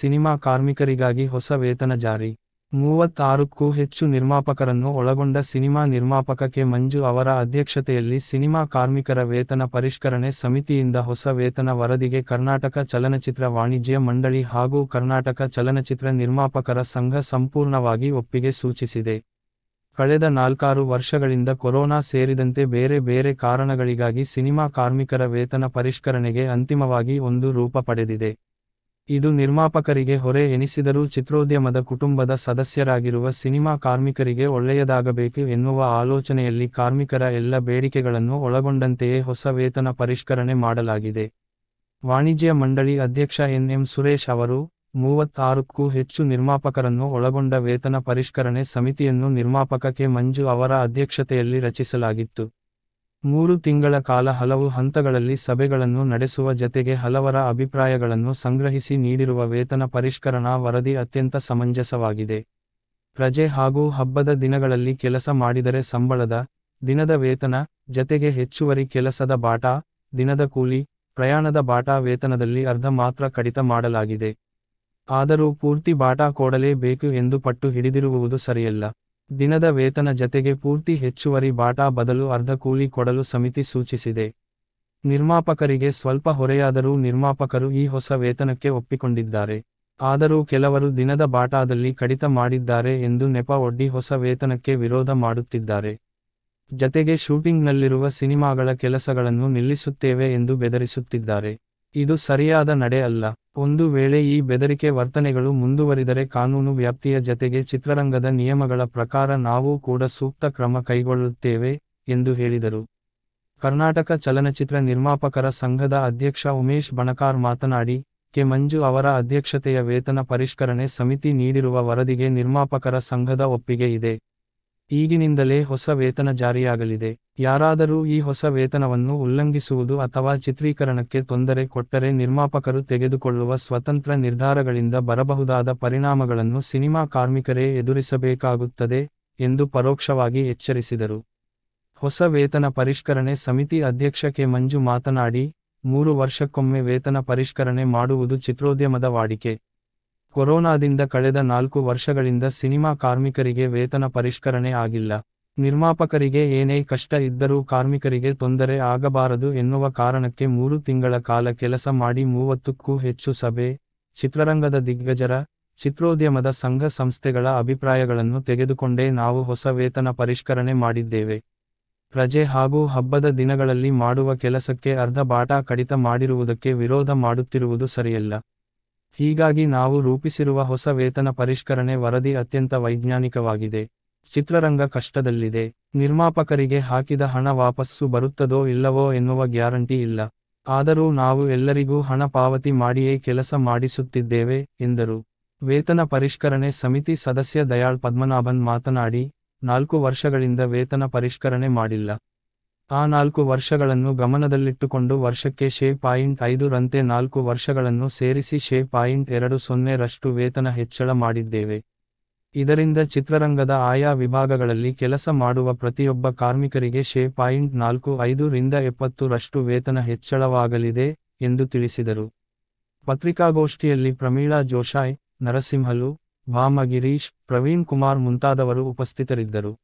cinema ಕಾರ್ಮಿಕರಿಗಾಗಿ ಹೊಸ ವೇತನ ಜಾರಿ ಮೂವತ್ತಾರಕ್ಕೂ ಹೆಚ್ಚು ನಿರ್ಮಾಪಕರನ್ನು ಒಳಗೊಂಡ ಸಿನಿಮಾ ನಿರ್ಮಾಪಕ ಕೆ ಮಂಜು ಅವರ ಅಧ್ಯಕ್ಷತೆಯಲ್ಲಿ ಸಿನಿಮಾ ಕಾರ್ಮಿಕರ ವೇತನ ಪರಿಷ್ಕರಣೆ ಸಮಿತಿಯಿಂದ ಹೊಸ ವೇತನ ವರದಿಗೆ ಕರ್ನಾಟಕ ಚಲನಚಿತ್ರ ವಾಣಿಜ್ಯ ಮಂಡಳಿ ಹಾಗೂ ಕರ್ನಾಟಕ ಚಲನಚಿತ್ರ ನಿರ್ಮಾಪಕರ ಸಂಘ ಸಂಪೂರ್ಣವಾಗಿ ಒಪ್ಪಿಗೆ ಸೂಚಿಸಿದೆ ಕಳೆದ ನಾಲ್ಕಾರು ವರ್ಷಗಳಿಂದ ಕೊರೋನಾ ಸೇರಿದಂತೆ ಬೇರೆ ಬೇರೆ ಕಾರಣಗಳಿಗಾಗಿ ಸಿನಿಮಾ ಕಾರ್ಮಿಕರ ವೇತನ ಪರಿಷ್ಕರಣೆಗೆ ಅಂತಿಮವಾಗಿ ಒಂದು ರೂಪ ಪಡೆದಿದೆ ಇದು ನಿರ್ಮಾಪಕರಿಗೆ ಹೊರೆ ಎನಿಸಿದರೂ ಚಿತ್ರೋದ್ಯಮದ ಕುಟುಂಬದ ಸದಸ್ಯರಾಗಿರುವ ಸಿನಿಮಾ ಕಾರ್ಮಿಕರಿಗೆ ಒಳ್ಳೆಯದಾಗಬೇಕು ಎನ್ನುವ ಆಲೋಚನೆಯಲ್ಲಿ ಕಾರ್ಮಿಕರ ಎಲ್ಲ ಬೇಡಿಕೆಗಳನ್ನು ಒಳಗೊಂಡಂತೆಯೇ ಹೊಸ ವೇತನ ಪರಿಷ್ಕರಣೆ ಮಾಡಲಾಗಿದೆ ವಾಣಿಜ್ಯ ಮಂಡಳಿ ಅಧ್ಯಕ್ಷ ಎನ್ ಎಂ ಸುರೇಶ್ ಅವರು ಮೂವತ್ತಾರಕ್ಕೂ ಹೆಚ್ಚು ನಿರ್ಮಾಪಕರನ್ನು ಒಳಗೊಂಡ ವೇತನ ಪರಿಷ್ಕರಣೆ ಸಮಿತಿಯನ್ನು ನಿರ್ಮಾಪಕ ಕೆ ಮಂಜು ಅವರ ಅಧ್ಯಕ್ಷತೆಯಲ್ಲಿ ರಚಿಸಲಾಗಿತ್ತು ಮೂರು ತಿಂಗಳ ಕಾಲ ಹಲವು ಹಂತಗಳಲ್ಲಿ ಸಭೆಗಳನ್ನು ನಡೆಸುವ ಜತೆಗೆ ಹಲವರ ಅಭಿಪ್ರಾಯಗಳನ್ನು ಸಂಗ್ರಹಿಸಿ ನೀಡಿರುವ ವೇತನ ಪರಿಷ್ಕರಣಾ ವರದಿ ಅತ್ಯಂತ ಸಮಂಜಸವಾಗಿದೆ ಪ್ರಜೆ ಹಾಗೂ ಹಬ್ಬದ ದಿನಗಳಲ್ಲಿ ಕೆಲಸ ಮಾಡಿದರೆ ಸಂಬಳದ ದಿನದ ವೇತನ ಜತೆಗೆ ಹೆಚ್ಚುವರಿ ಕೆಲಸದ ಬಾಟ ದಿನದ ಕೂಲಿ ಪ್ರಯಾಣದ ಬಾಟಾ ವೇತನದಲ್ಲಿ ಅರ್ಧ ಮಾತ್ರ ಕಡಿತ ಮಾಡಲಾಗಿದೆ ಆದರೂ ಪೂರ್ತಿ ಬಾಟಾ ಕೊಡಲೇಬೇಕು ಎಂದು ಪಟ್ಟು ಹಿಡಿದಿರುವುದು ಸರಿಯಲ್ಲ ದಿನದ ವೇತನ ಜತೆಗೆ ಪೂರ್ತಿ ಹೆಚ್ಚುವರಿ ಬಾಟಾ ಬದಲು ಅರ್ಧ ಕೂಲಿ ಕೊಡಲು ಸಮಿತಿ ಸೂಚಿಸಿದೆ ನಿರ್ಮಾಪಕರಿಗೆ ಸ್ವಲ್ಪ ಹೊರೆಯಾದರೂ ನಿರ್ಮಾಪಕರು ಈ ಹೊಸ ವೇತನಕ್ಕೆ ಒಪ್ಪಿಕೊಂಡಿದ್ದಾರೆ ಆದರೂ ಕೆಲವರು ದಿನದ ಬಾಟಾದಲ್ಲಿ ಕಡಿತ ಮಾಡಿದ್ದಾರೆ ಎಂದು ನೆಪ ಒಡ್ಡಿ ಹೊಸ ವೇತನಕ್ಕೆ ವಿರೋಧ ಮಾಡುತ್ತಿದ್ದಾರೆ ಜತೆಗೆ ಶೂಟಿಂಗ್ನಲ್ಲಿರುವ ಸಿನಿಮಾಗಳ ಕೆಲಸಗಳನ್ನು ನಿಲ್ಲಿಸುತ್ತೇವೆ ಎಂದು ಬೆದರಿಸುತ್ತಿದ್ದಾರೆ ಇದು ಸರಿಯಾದ ನಡೆ ಅಲ್ಲ ಒಂದು ವೇಳೆ ಈ ಬೆದರಿಕೆ ವರ್ತನೆಗಳು ಮುಂದುವರಿದರೆ ಕಾನೂನು ವ್ಯಾಪ್ತಿಯ ಜತೆಗೆ ಚಿತ್ರರಂಗದ ನಿಯಮಗಳ ಪ್ರಕಾರ ನಾವೂ ಕೂಡ ಸೂಕ್ತ ಕ್ರಮ ಕೈಗೊಳ್ಳುತ್ತೇವೆ ಎಂದು ಹೇಳಿದರು ಕರ್ನಾಟಕ ಚಲನಚಿತ್ರ ನಿರ್ಮಾಪಕರ ಸಂಘದ ಅಧ್ಯಕ್ಷ ಉಮೇಶ್ ಬಣಕಾರ್ ಮಾತನಾಡಿ ಕೆ ಮಂಜು ಅವರ ಅಧ್ಯಕ್ಷತೆಯ ವೇತನ ಪರಿಷ್ಕರಣೆ ಸಮಿತಿ ನೀಡಿರುವ ವರದಿಗೆ ನಿರ್ಮಾಪಕರ ಸಂಘದ ಒಪ್ಪಿಗೆ ಇದೆ ಈಗಿನಿಂದಲೇ ಹೊಸ ವೇತನ ಜಾರಿಯಾಗಲಿದೆ ಯಾರಾದರೂ ಈ ಹೊಸ ವೇತನವನ್ನು ಉಲ್ಲಂಘಿಸುವುದು ಅಥವಾ ಚಿತ್ರೀಕರಣಕ್ಕೆ ತೊಂದರೆ ಕೊಟ್ಟರೆ ನಿರ್ಮಾಪಕರು ತೆಗೆದುಕೊಳ್ಳುವ ಸ್ವತಂತ್ರ ನಿರ್ಧಾರಗಳಿಂದ ಬರಬಹುದಾದ ಪರಿಣಾಮಗಳನ್ನು ಸಿನಿಮಾ ಕಾರ್ಮಿಕರೇ ಎದುರಿಸಬೇಕಾಗುತ್ತದೆ ಎಂದು ಪರೋಕ್ಷವಾಗಿ ಎಚ್ಚರಿಸಿದರು ಹೊಸ ವೇತನ ಪರಿಷ್ಕರಣೆ ಸಮಿತಿ ಅಧ್ಯಕ್ಷ ಕೆ ಮಂಜು ಮಾತನಾಡಿ ಮೂರು ವರ್ಷಕ್ಕೊಮ್ಮೆ ವೇತನ ಪರಿಷ್ಕರಣೆ ಮಾಡುವುದು ಚಿತ್ರೋದ್ಯಮದ ವಾಡಿಕೆ ಕೊರೋನಾದಿಂದ ಕಳೆದ ನಾಲ್ಕು ವರ್ಷಗಳಿಂದ ಸಿನಿಮಾ ಕಾರ್ಮಿಕರಿಗೆ ವೇತನ ಪರಿಷ್ಕರಣೆ ಆಗಿಲ್ಲ ನಿರ್ಮಾಪಕರಿಗೆ ಏನೇ ಕಷ್ಟ ಇದ್ದರೂ ಕಾರ್ಮಿಕರಿಗೆ ತೊಂದರೆ ಆಗಬಾರದು ಎನ್ನುವ ಕಾರಣಕ್ಕೆ ಮೂರು ತಿಂಗಳ ಕಾಲ ಕೆಲಸ ಮಾಡಿ ಮೂವತ್ತಕ್ಕೂ ಹೆಚ್ಚು ಸಭೆ ಚಿತ್ರರಂಗದ ದಿಗ್ಗಜರ ಚಿತ್ರೋದ್ಯಮದ ಸಂಘ ಸಂಸ್ಥೆಗಳ ಅಭಿಪ್ರಾಯಗಳನ್ನು ತೆಗೆದುಕೊಂಡೇ ನಾವು ಹೊಸ ವೇತನ ಪರಿಷ್ಕರಣೆ ಮಾಡಿದ್ದೇವೆ ರಜೆ ಹಾಗೂ ಹಬ್ಬದ ದಿನಗಳಲ್ಲಿ ಮಾಡುವ ಕೆಲಸಕ್ಕೆ ಅರ್ಧ ಬಾಟಾ ಕಡಿತ ಮಾಡಿರುವುದಕ್ಕೆ ವಿರೋಧ ಮಾಡುತ್ತಿರುವುದು ಸರಿಯಲ್ಲ ಹೀಗಾಗಿ ನಾವು ರೂಪಿಸಿರುವ ಹೊಸ ವೇತನ ಪರಿಷ್ಕರಣೆ ವರದಿ ಅತ್ಯಂತ ವೈಜ್ಞಾನಿಕವಾಗಿದೆ ಚಿತ್ರರಂಗ ಕಷ್ಟದಲ್ಲಿದೆ ನಿರ್ಮಾಪಕರಿಗೆ ಹಾಕಿದ ಹಣ ವಾಪಸ್ಸು ಬರುತ್ತದೋ ಇಲ್ಲವೋ ಎನ್ನುವ ಗ್ಯಾರಂಟಿ ಇಲ್ಲ ಆದರೂ ನಾವು ಎಲ್ಲರಿಗೂ ಹಣ ಪಾವತಿ ಮಾಡಿಯೇ ಕೆಲಸ ಮಾಡಿಸುತ್ತಿದ್ದೇವೆ ಎಂದರು ವೇತನ ಪರಿಷ್ಕರಣೆ ಸಮಿತಿ ಸದಸ್ಯ ದಯಾಳ್ ಪದ್ಮನಾಭನ್ ಮಾತನಾಡಿ ನಾಲ್ಕು ವರ್ಷಗಳಿಂದ ವೇತನ ಪರಿಷ್ಕರಣೆ ಮಾಡಿಲ್ಲ ಆ ನಾಲ್ಕು ವರ್ಷಗಳನ್ನು ಗಮನದಲ್ಲಿಟ್ಟುಕೊಂಡು ವರ್ಷಕ್ಕೆ ಶೇ ಪಾಯಿಂಟ್ ಐದು ರಂತೆ ನಾಲ್ಕು ವರ್ಷಗಳನ್ನು ಸೇರಿಸಿ ಶೇ ಪಾಯಿಂಟ್ ಎರಡು ಸೊನ್ನೆ ರಷ್ಟು ವೇತನ ಹೆಚ್ಚಳ ಮಾಡಿದ್ದೇವೆ ಇದರಿಂದ ಚಿತ್ರರಂಗದ ಆಯಾ ವಿಭಾಗಗಳಲ್ಲಿ ಕೆಲಸ ಮಾಡುವ ಪ್ರತಿಯೊಬ್ಬ ಕಾರ್ಮಿಕರಿಗೆ ಶೇ ಪಾಯಿಂಟ್ ನಾಲ್ಕು ಐದು ರಿಂದ ಎಪ್ಪತ್ತು ರಷ್ಟು ವೇತನ ಹೆಚ್ಚಳವಾಗಲಿದೆ ಎಂದು ತಿಳಿಸಿದರು ಪತ್ರಿಕಾಗೋಷ್ಠಿಯಲ್ಲಿ ಪ್ರಮೀಳಾ ಜೋಶಾಯ್ ನರಸಿಂಹಲು ಭಾಮಗಿರೀಶ್ ಪ್ರವೀಣ್ ಕುಮಾರ್ ಮುಂತಾದವರು ಉಪಸ್ಥಿತರಿದ್ದರು